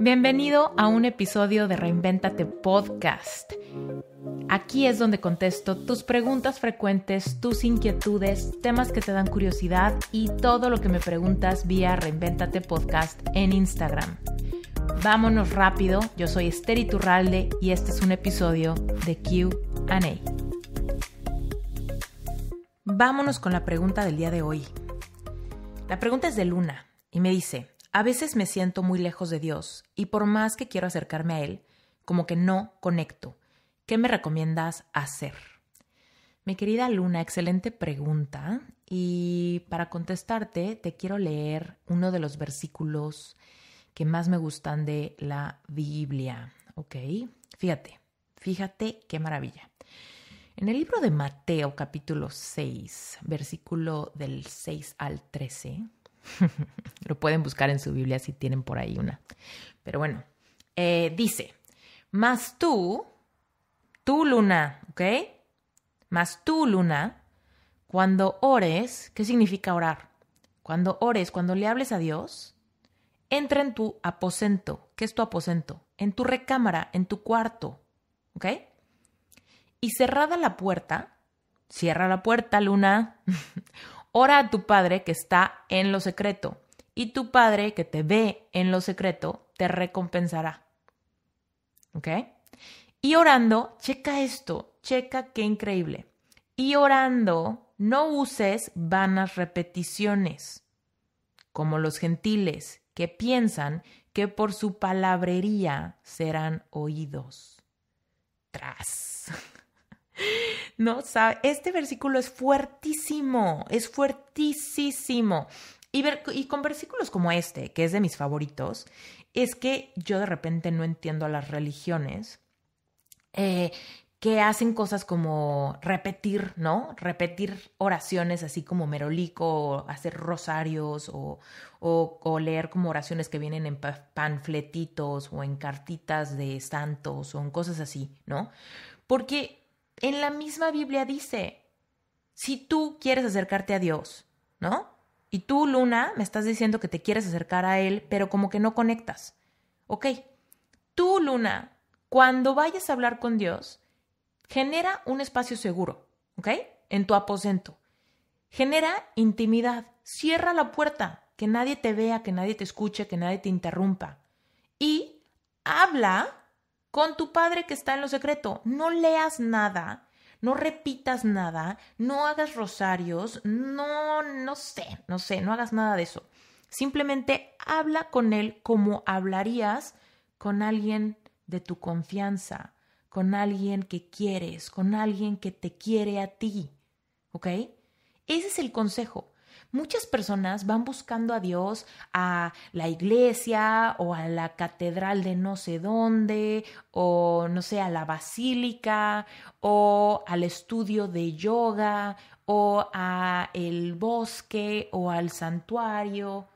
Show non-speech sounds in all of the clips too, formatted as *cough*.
Bienvenido a un episodio de Reinventate Podcast. Aquí es donde contesto tus preguntas frecuentes, tus inquietudes, temas que te dan curiosidad y todo lo que me preguntas vía Reinventate Podcast en Instagram. Vámonos rápido, yo soy Esther Iturralde y este es un episodio de QA. Vámonos con la pregunta del día de hoy. La pregunta es de Luna y me dice, a veces me siento muy lejos de Dios y por más que quiero acercarme a Él, como que no conecto. ¿Qué me recomiendas hacer? Mi querida Luna, excelente pregunta. Y para contestarte, te quiero leer uno de los versículos que más me gustan de la Biblia. ¿Ok? Fíjate, fíjate qué maravilla. En el libro de Mateo capítulo 6, versículo del 6 al 13, *laughs* Lo pueden buscar en su Biblia si tienen por ahí una. Pero bueno, eh, dice, más tú, tú luna, ¿ok? Más tú luna, cuando ores, ¿qué significa orar? Cuando ores, cuando le hables a Dios, entra en tu aposento. ¿Qué es tu aposento? En tu recámara, en tu cuarto, ¿ok? Y cerrada la puerta, cierra la puerta, luna, *laughs* Ora a tu Padre que está en lo secreto, y tu Padre que te ve en lo secreto te recompensará. ¿Ok? Y orando, checa esto, checa qué increíble. Y orando, no uses vanas repeticiones, como los gentiles que piensan que por su palabrería serán oídos. Tras. *laughs* No sabe, este versículo es fuertísimo, es fuertísimo. Y, con versículos como este, que es de mis favoritos, es que yo de repente no entiendo a las religiones eh, que hacen cosas como repetir, ¿no? Repetir oraciones así como merolico, o hacer rosarios, o, o, o, leer como oraciones que vienen en panfletitos o en cartitas de santos o en cosas así, ¿no? Porque en la misma Biblia dice, si tú quieres acercarte a Dios, ¿no? Y tú, Luna, me estás diciendo que te quieres acercar a Él, pero como que no conectas. Ok, tú, Luna, cuando vayas a hablar con Dios, genera un espacio seguro, ¿ok? En tu aposento. Genera intimidad. Cierra la puerta, que nadie te vea, que nadie te escuche, que nadie te interrumpa. Y habla con tu Padre que está en lo secreto. No leas nada, no repitas nada, no hagas rosarios, no, no sé, no sé, no hagas nada de eso. Simplemente habla con Él como hablarías con alguien de tu confianza, con alguien que quieres, con alguien que te quiere a ti. ¿Ok? Ese es el consejo. Muchas personas van buscando a Dios a la iglesia o a la catedral de no sé dónde o no sé, a la basílica o al estudio de yoga o a el bosque o al santuario.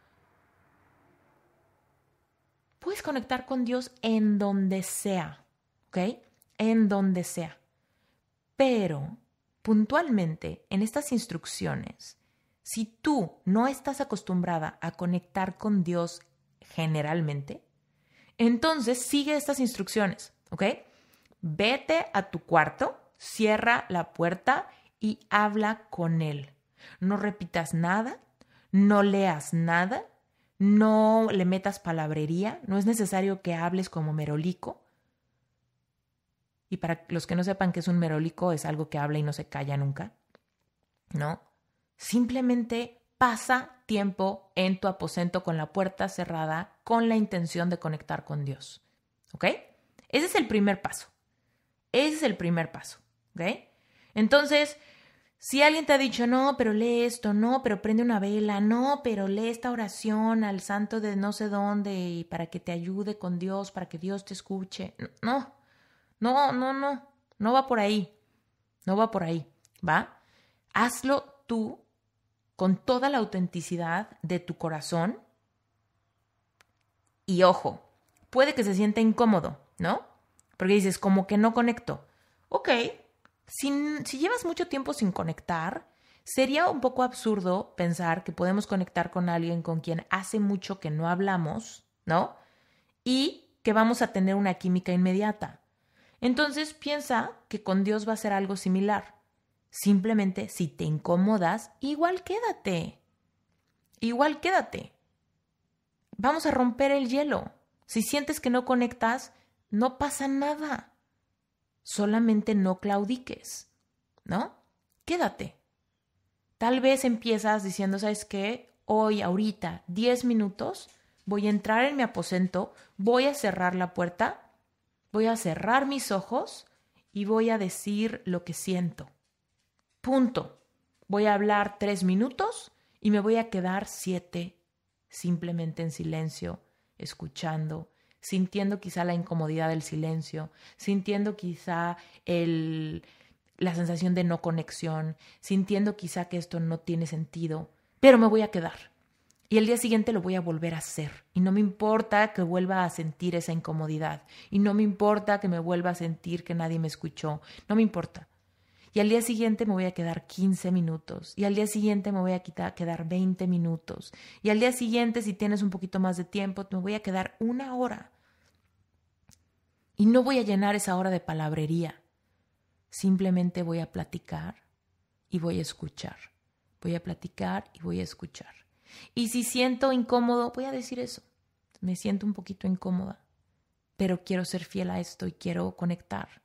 Puedes conectar con Dios en donde sea, ¿ok? En donde sea. Pero puntualmente en estas instrucciones si tú no estás acostumbrada a conectar con Dios generalmente, entonces sigue estas instrucciones, ¿ok? Vete a tu cuarto, cierra la puerta y habla con Él. No repitas nada, no leas nada, no le metas palabrería, no es necesario que hables como merolico. Y para los que no sepan que es un merolico, es algo que habla y no se calla nunca, ¿no? Simplemente pasa tiempo en tu aposento con la puerta cerrada con la intención de conectar con Dios. ¿Ok? Ese es el primer paso. Ese es el primer paso. ¿Ok? Entonces, si alguien te ha dicho, no, pero lee esto, no, pero prende una vela, no, pero lee esta oración al santo de no sé dónde y para que te ayude con Dios, para que Dios te escuche. No, no, no, no, no va por ahí. No va por ahí. ¿Va? Hazlo tú con toda la autenticidad de tu corazón. Y ojo, puede que se sienta incómodo, ¿no? Porque dices, como que no conecto. Ok, si, si llevas mucho tiempo sin conectar, sería un poco absurdo pensar que podemos conectar con alguien con quien hace mucho que no hablamos, ¿no? Y que vamos a tener una química inmediata. Entonces piensa que con Dios va a ser algo similar. Simplemente si te incomodas, igual quédate. Igual quédate. Vamos a romper el hielo. Si sientes que no conectas, no pasa nada. Solamente no claudiques, ¿no? Quédate. Tal vez empiezas diciendo, ¿sabes qué? Hoy, ahorita, 10 minutos, voy a entrar en mi aposento, voy a cerrar la puerta, voy a cerrar mis ojos y voy a decir lo que siento. Punto. Voy a hablar tres minutos y me voy a quedar siete simplemente en silencio, escuchando, sintiendo quizá la incomodidad del silencio, sintiendo quizá el, la sensación de no conexión, sintiendo quizá que esto no tiene sentido, pero me voy a quedar. Y el día siguiente lo voy a volver a hacer. Y no me importa que vuelva a sentir esa incomodidad. Y no me importa que me vuelva a sentir que nadie me escuchó. No me importa y al día siguiente me voy a quedar 15 minutos y al día siguiente me voy a quedar 20 minutos y al día siguiente si tienes un poquito más de tiempo me voy a quedar una hora y no voy a llenar esa hora de palabrería simplemente voy a platicar y voy a escuchar voy a platicar y voy a escuchar y si siento incómodo voy a decir eso me siento un poquito incómoda pero quiero ser fiel a esto y quiero conectar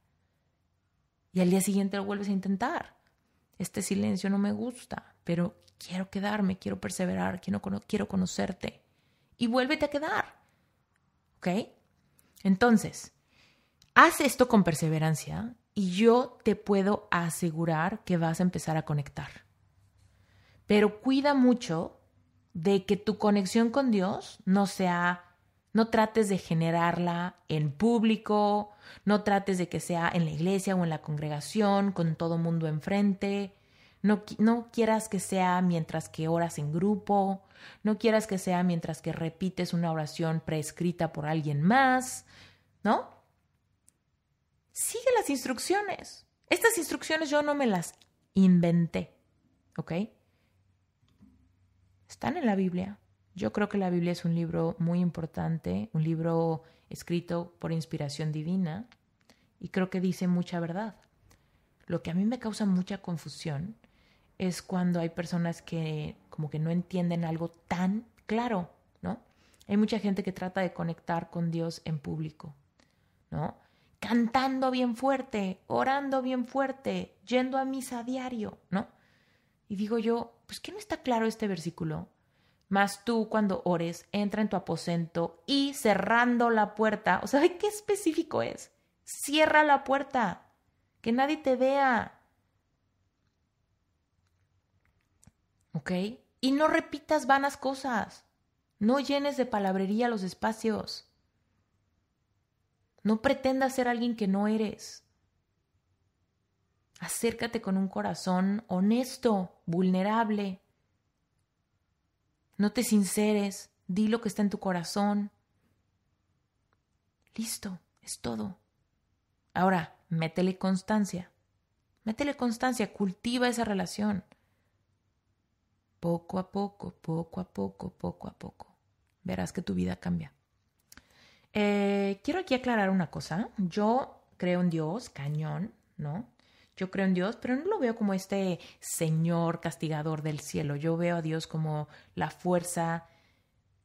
y al día siguiente lo vuelves a intentar. Este silencio no me gusta, pero quiero quedarme, quiero perseverar, quiero, quiero conocerte. Y vuélvete a quedar. ¿Ok? Entonces, haz esto con perseverancia y yo te puedo asegurar que vas a empezar a conectar. Pero cuida mucho de que tu conexión con Dios no sea no trates de generarla en público, no trates de que sea en la iglesia o en la congregación, con todo mundo enfrente. No, no, quieras que sea mientras que oras en grupo, no quieras que sea mientras que repites una oración preescrita por alguien más, ¿no? Sigue las instrucciones. Estas instrucciones yo no me las inventé, ¿ok? Están en la Biblia. Yo creo que la Biblia es un libro muy importante, un libro escrito por inspiración divina y creo que dice mucha verdad. Lo que a mí me causa mucha confusión es cuando hay personas que como que no entienden algo tan claro, ¿no? Hay mucha gente que trata de conectar con Dios en público, ¿no? Cantando bien fuerte, orando bien fuerte, yendo a misa a diario, ¿no? Y digo yo, pues ¿qué no está claro este versículo? Mas tú cuando ores, entra en tu aposento y cerrando la puerta, o sea, *laughs* ¿qué específico es? Cierra la puerta, que nadie te vea. ¿Ok? Y no repitas vanas cosas. No llenes de palabrería los espacios. No pretendas ser alguien que no eres. Acércate con un corazón honesto, vulnerable, no te sinceres, di lo que está en tu corazón. Listo, es todo. Ahora, métele constancia. Métele constancia, cultiva esa relación. Poco a poco, poco a poco, poco a poco. Verás que tu vida cambia. Eh, quiero aquí aclarar una cosa. Yo creo en Dios, cañón, ¿no? Yo creo en Dios, pero no lo veo como este Señor castigador del cielo. Yo veo a Dios como la fuerza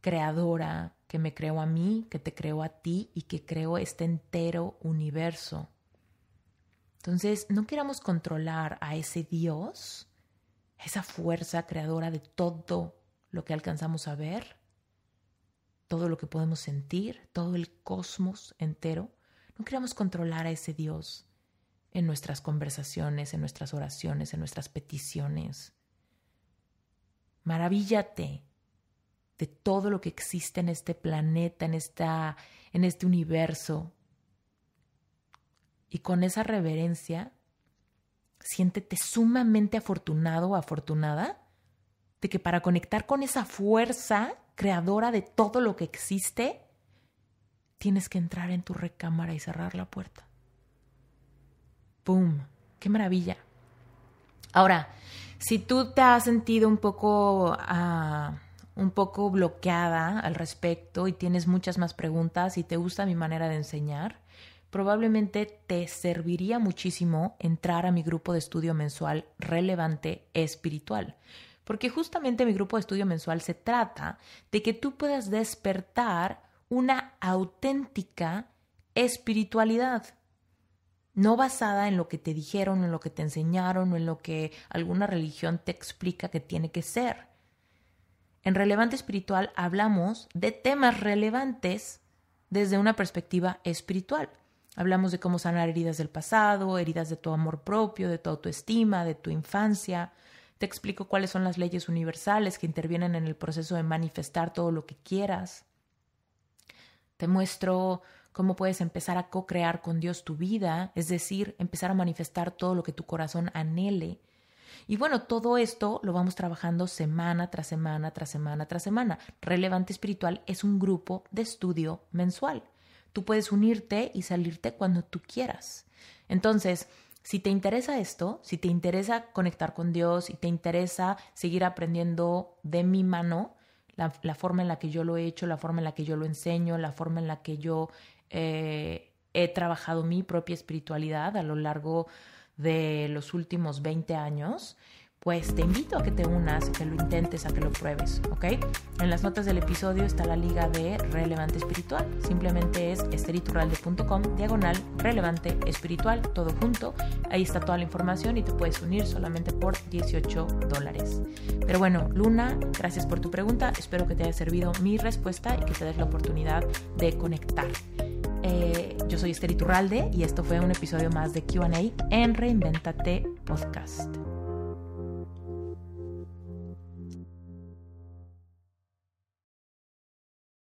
creadora que me creó a mí, que te creó a ti y que creó este entero universo. Entonces, no queramos controlar a ese Dios, esa fuerza creadora de todo lo que alcanzamos a ver, todo lo que podemos sentir, todo el cosmos entero. No queramos controlar a ese Dios en nuestras conversaciones, en nuestras oraciones, en nuestras peticiones. Maravíllate de todo lo que existe en este planeta, en, esta, en este universo. Y con esa reverencia, siéntete sumamente afortunado o afortunada de que para conectar con esa fuerza creadora de todo lo que existe, tienes que entrar en tu recámara y cerrar la puerta. ¡Pum! ¡Qué maravilla! Ahora, si tú te has sentido un poco, ah, un poco bloqueada al respecto y tienes muchas más preguntas y te gusta mi manera de enseñar, probablemente te serviría muchísimo entrar a mi grupo de estudio mensual relevante espiritual. Porque justamente mi grupo de estudio mensual se trata de que tú puedas despertar una auténtica espiritualidad no basada en lo que te dijeron, en lo que te enseñaron o en lo que alguna religión te explica que tiene que ser. En Relevante Espiritual hablamos de temas relevantes desde una perspectiva espiritual. Hablamos de cómo sanar heridas del pasado, heridas de tu amor propio, de tu autoestima, de tu infancia. Te explico cuáles son las leyes universales que intervienen en el proceso de manifestar todo lo que quieras. Te muestro cómo puedes empezar a co-crear con Dios tu vida, es decir, empezar a manifestar todo lo que tu corazón anhele. Y bueno, todo esto lo vamos trabajando semana tras semana, tras semana, tras semana. Relevante Espiritual es un grupo de estudio mensual. Tú puedes unirte y salirte cuando tú quieras. Entonces, si te interesa esto, si te interesa conectar con Dios y si te interesa seguir aprendiendo de mi mano, la, forma en la que yo lo he hecho, la forma en la que yo lo enseño, la forma en la que yo eh, he trabajado mi propia espiritualidad a lo largo de los últimos 20 años, pues te invito a que te unas, a que lo intentes, a que lo pruebes, ¿ok? En las notas del episodio está la liga de Relevante Espiritual. Simplemente es esterituralde.com diagonal, relevante, espiritual, todo junto. Ahí está toda la información y te puedes unir solamente por 18 dólares. Pero bueno, Luna, gracias por tu pregunta. Espero que te haya servido mi respuesta y que te des la oportunidad de conectar eh, yo soy Esther Iturralde y esto fue un episodio más de QA en Reinventate Podcast.